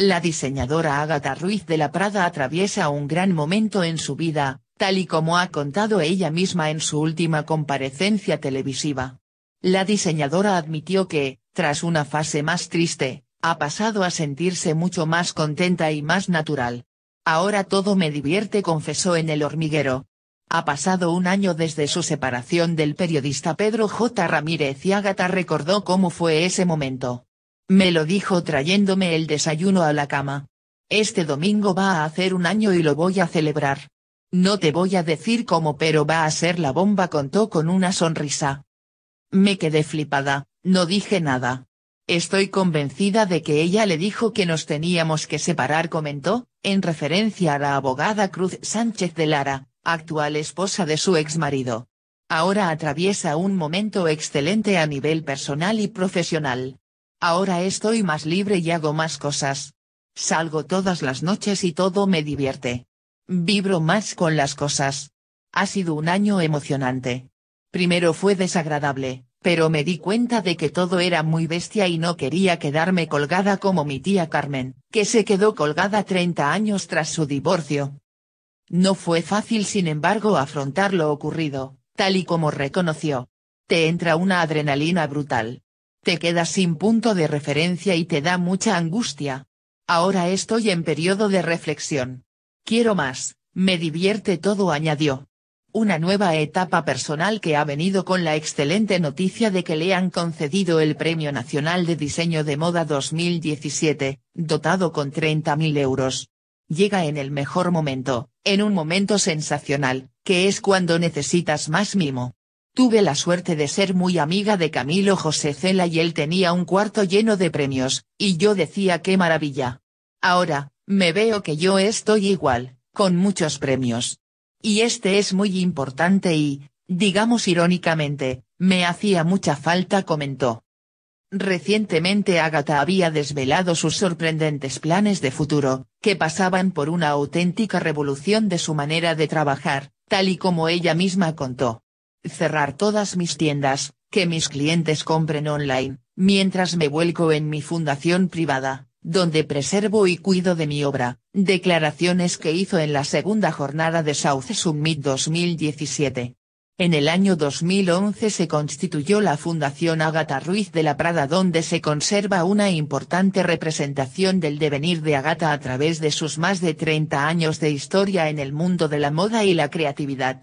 La diseñadora Agatha Ruiz de la Prada atraviesa un gran momento en su vida, tal y como ha contado ella misma en su última comparecencia televisiva. La diseñadora admitió que, tras una fase más triste, ha pasado a sentirse mucho más contenta y más natural. Ahora todo me divierte confesó en El hormiguero. Ha pasado un año desde su separación del periodista Pedro J. Ramírez y Ágata recordó cómo fue ese momento. Me lo dijo trayéndome el desayuno a la cama. Este domingo va a hacer un año y lo voy a celebrar. No te voy a decir cómo, pero va a ser la bomba, contó con una sonrisa. Me quedé flipada, no dije nada. Estoy convencida de que ella le dijo que nos teníamos que separar, comentó, en referencia a la abogada Cruz Sánchez de Lara, actual esposa de su ex marido. Ahora atraviesa un momento excelente a nivel personal y profesional. Ahora estoy más libre y hago más cosas. Salgo todas las noches y todo me divierte. Vibro más con las cosas. Ha sido un año emocionante. Primero fue desagradable, pero me di cuenta de que todo era muy bestia y no quería quedarme colgada como mi tía Carmen, que se quedó colgada 30 años tras su divorcio. No fue fácil sin embargo afrontar lo ocurrido, tal y como reconoció. Te entra una adrenalina brutal. Te quedas sin punto de referencia y te da mucha angustia. Ahora estoy en periodo de reflexión. Quiero más, me divierte todo añadió. Una nueva etapa personal que ha venido con la excelente noticia de que le han concedido el Premio Nacional de Diseño de Moda 2017, dotado con 30.000 euros. Llega en el mejor momento, en un momento sensacional, que es cuando necesitas más mimo. Tuve la suerte de ser muy amiga de Camilo José Cela y él tenía un cuarto lleno de premios, y yo decía qué maravilla. Ahora, me veo que yo estoy igual, con muchos premios. Y este es muy importante y, digamos irónicamente, me hacía mucha falta comentó. Recientemente Agatha había desvelado sus sorprendentes planes de futuro, que pasaban por una auténtica revolución de su manera de trabajar, tal y como ella misma contó cerrar todas mis tiendas, que mis clientes compren online, mientras me vuelco en mi fundación privada, donde preservo y cuido de mi obra, declaraciones que hizo en la segunda jornada de South Summit 2017. En el año 2011 se constituyó la Fundación Agata Ruiz de la Prada donde se conserva una importante representación del devenir de Agata a través de sus más de 30 años de historia en el mundo de la moda y la creatividad.